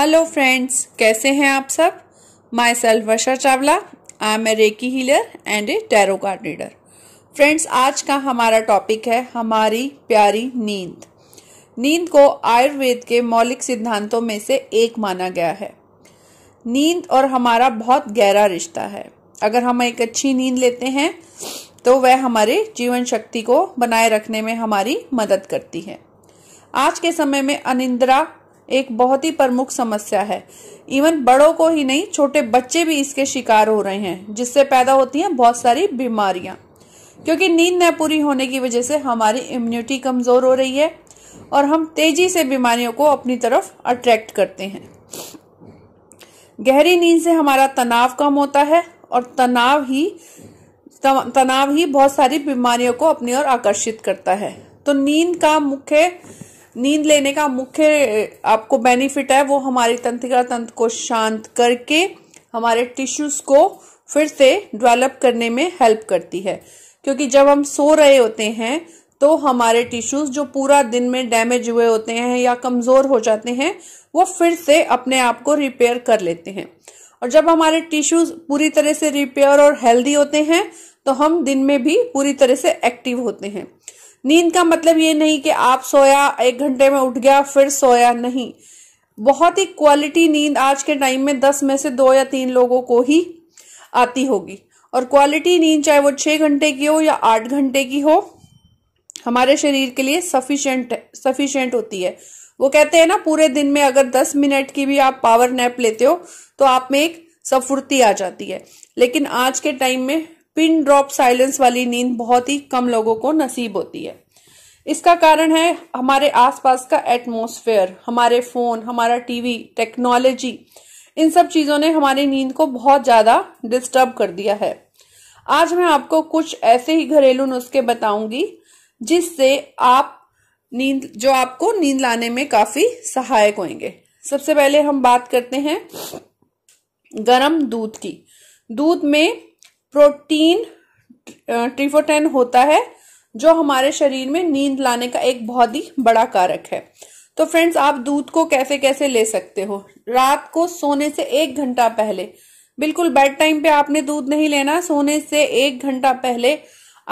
hello friends कैसे हैं आप सब myself Varsha Chawla I am a reiki healer and a tarot card reader friends आज का हमारा टॉपिक है हमारी प्यारी नींद नींद को आयुर्वेद के मौलिक सिद्धांतों में से एक माना गया है नींद और हमारा बहुत गहरा रिश्ता है अगर हम एक अच्छी नींद लेते हैं तो वह हमारे जीवन शक्ति को बनाए रखने में हमारी मदद करती है आज के समय में अनिंद्रा एक बहुत ही प्रमुख समस्या है इवन बड़ों को ही नहीं छोटे बच्चे भी इसके शिकार हो रहे हैं जिससे पैदा होती हैं बहुत सारी बीमारियां क्योंकि नींद न पूरी होने की वजह से हमारी इम्यूनिटी कमज़ोर हो रही है और हम तेजी से बीमारियों को अपनी तरफ अट्रैक्ट करते हैं गहरी नींद से हमारा तनाव कम होता है और तनाव ही तनाव ही बहुत सारी बीमारियों को अपनी ओर आकर्षित करता है तो नींद का मुख्य नींद लेने का मुख्य आपको बेनिफिट है वो हमारी तंत्रिका तंत्र को शांत करके हमारे टिश्यूज को फिर से डेवलप करने में हेल्प करती है क्योंकि जब हम सो रहे होते हैं तो हमारे टिश्यूज जो पूरा दिन में डैमेज हुए होते हैं या कमज़ोर हो जाते हैं वो फिर से अपने आप को रिपेयर कर लेते हैं और जब हमारे टिश्यूज पूरी तरह से रिपेयर और हेल्दी होते हैं तो हम दिन में भी पूरी तरह से एक्टिव होते हैं नींद का मतलब ये नहीं कि आप सोया एक घंटे में उठ गया फिर सोया नहीं बहुत ही क्वालिटी नींद आज के टाइम में दस में से दो या तीन लोगों को ही आती होगी और क्वालिटी नींद चाहे वो छह घंटे की हो या आठ घंटे की हो हमारे शरीर के लिए सफिशेंट सफिशेंट होती है वो कहते हैं ना पूरे दिन में अगर दस मिनट की भी आप पावर नैप लेते हो तो आप में एक सफुर्ती आ जाती है लेकिन आज के टाइम में पिन ड्रॉप साइलेंस वाली नींद बहुत ही कम लोगों को नसीब होती है इसका कारण है हमारे आसपास का एटमॉस्फेयर हमारे फोन हमारा टीवी टेक्नोलॉजी इन सब चीजों ने हमारी नींद को बहुत ज्यादा डिस्टर्ब कर दिया है आज मैं आपको कुछ ऐसे ही घरेलू नुस्खे बताऊंगी जिससे आप नींद जो आपको नींद लाने में काफी सहायक होंगे सबसे पहले हम बात करते हैं गरम दूध की दूध में प्रोटीन ट्रिफोटेन होता है जो हमारे शरीर में नींद लाने का एक बहुत ही बड़ा कारक है तो फ्रेंड्स आप दूध को कैसे कैसे ले सकते हो रात को सोने से एक घंटा पहले बिल्कुल बेड टाइम पे आपने दूध नहीं लेना सोने से एक घंटा पहले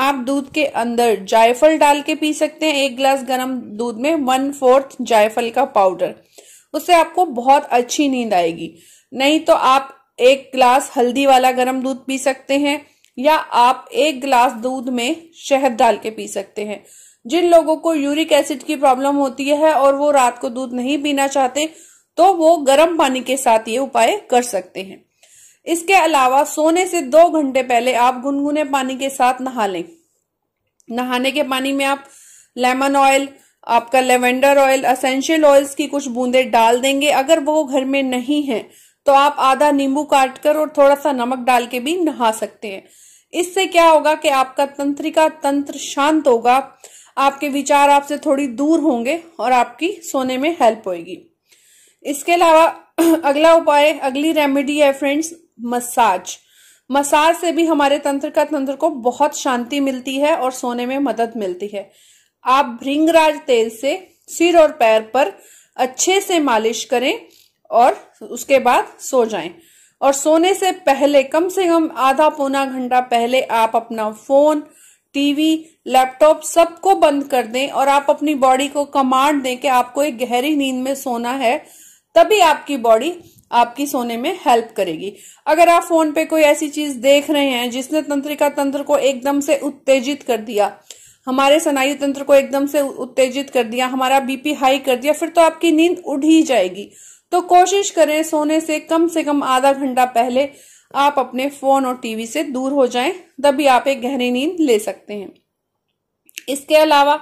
आप दूध के अंदर जायफल डाल के पी सकते हैं एक गिलास गर्म दूध में वन फोर्थ जायफल का पाउडर उससे आपको बहुत अच्छी नींद आएगी नहीं तो आप एक गिलास हल्दी वाला गर्म दूध पी सकते हैं या आप एक गिलास दूध में शहद डाल के पी सकते हैं जिन लोगों को यूरिक एसिड की प्रॉब्लम होती है और वो रात को दूध नहीं पीना चाहते तो वो गर्म पानी के साथ ये उपाय कर सकते हैं इसके अलावा सोने से दो घंटे पहले आप गुनगुने पानी के साथ नहा लें नहाने के पानी में आप लेमन ऑयल आपका लेवेंडर ऑयल असेंशियल ऑयल्स की कुछ बूंदे डाल देंगे अगर वो घर में नहीं है तो आप आधा नींबू काट कर और थोड़ा सा नमक डाल के भी नहा सकते हैं इससे क्या होगा कि आपका तंत्रिका तंत्र शांत होगा आपके विचार आपसे थोड़ी दूर होंगे और आपकी सोने में हेल्प होगी इसके अलावा अगला उपाय अगली रेमेडी है फ्रेंड्स मसाज मसाज से भी हमारे तंत्र का तंत्र को बहुत शांति मिलती है और सोने में मदद मिलती है आप भृंगराज तेल से सिर और पैर पर अच्छे से मालिश करें और उसके बाद सो जाएं और सोने से पहले कम से कम आधा पौना घंटा पहले आप अपना फोन टीवी लैपटॉप सबको बंद कर दें और आप अपनी बॉडी को कमांड दें कि आपको एक गहरी नींद में सोना है तभी आपकी बॉडी आपकी सोने में हेल्प करेगी अगर आप फोन पे कोई ऐसी चीज देख रहे हैं जिसने तंत्रिका तंत्र को एकदम से उत्तेजित कर दिया हमारे स्नायु तंत्र को एकदम से उत्तेजित कर दिया हमारा बीपी हाई कर दिया फिर तो आपकी नींद उड़ ही जाएगी तो कोशिश करें सोने से कम से कम आधा घंटा पहले आप अपने फोन और टीवी से दूर हो जाएं तभी आप एक गहरी नींद ले सकते हैं इसके अलावा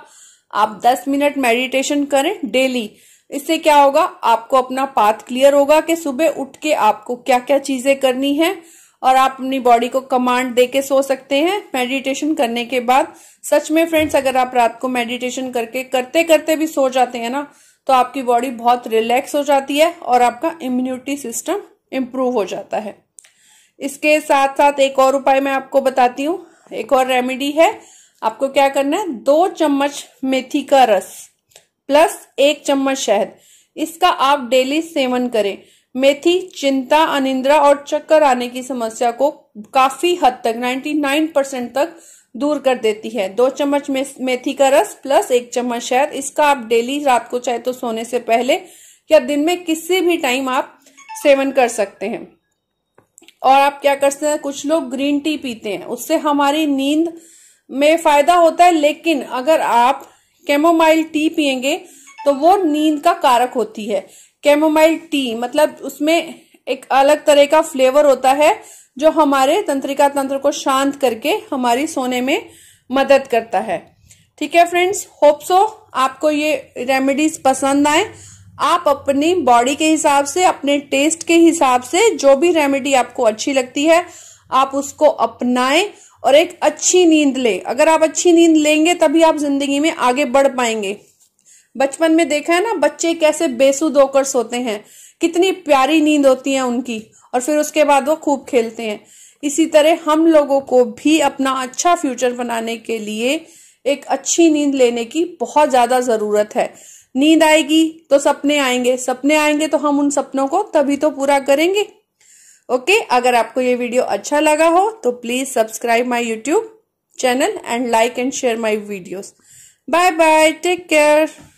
आप 10 मिनट मेडिटेशन करें डेली इससे क्या होगा आपको अपना पाथ क्लियर होगा कि सुबह उठ के आपको क्या क्या चीजें करनी है और आप अपनी बॉडी को कमांड दे के सो सकते हैं मेडिटेशन करने के बाद सच में फ्रेंड्स अगर आप रात को मेडिटेशन करके करते करते भी सो जाते हैं ना तो आपकी बॉडी बहुत रिलैक्स हो जाती है और आपका इम्यूनिटी सिस्टम इम्प्रूव हो जाता है इसके साथ साथ एक और उपाय मैं आपको बताती हूँ एक और रेमेडी है आपको क्या करना है दो चम्मच मेथी का रस प्लस एक चम्मच शहद इसका आप डेली सेवन करें मेथी चिंता अनिंद्रा और चक्कर आने की समस्या को काफी हद तक 99 परसेंट तक दूर कर देती है दो चम्मच मेथी का रस प्लस एक चम्मच शहद इसका आप डेली रात को चाहे तो सोने से पहले या दिन में किसी भी टाइम आप सेवन कर सकते हैं और आप क्या कर सकते हैं कुछ लोग ग्रीन टी पीते हैं उससे हमारी नींद में फायदा होता है लेकिन अगर आप कैमोमाइल टी पियेंगे तो वो नींद का कारक होती है कैमोमाइल टी मतलब उसमें एक अलग तरह का फ्लेवर होता है जो हमारे तंत्रिका तंत्र को शांत करके हमारी सोने में मदद करता है ठीक है फ्रेंड्स होप्सो आपको ये रेमेडीज पसंद आए आप अपनी बॉडी के हिसाब से अपने टेस्ट के हिसाब से जो भी रेमेडी आपको अच्छी लगती है आप उसको अपनाएं और एक अच्छी नींद लें अगर आप अच्छी नींद लेंगे तभी आप जिंदगी में आगे बढ़ पाएंगे बचपन में देखा है ना बच्चे कैसे बेसुद होकर सोते हैं कितनी प्यारी नींद होती है उनकी और फिर उसके बाद वो खूब खेलते हैं इसी तरह हम लोगों को भी अपना अच्छा फ्यूचर बनाने के लिए एक अच्छी नींद लेने की बहुत ज़्यादा ज़रूरत है नींद आएगी तो सपने आएंगे सपने आएंगे तो हम उन सपनों को तभी तो पूरा करेंगे ओके अगर आपको ये वीडियो अच्छा लगा हो तो please subscribe my YouTube channel and like and share my videos bye bye take care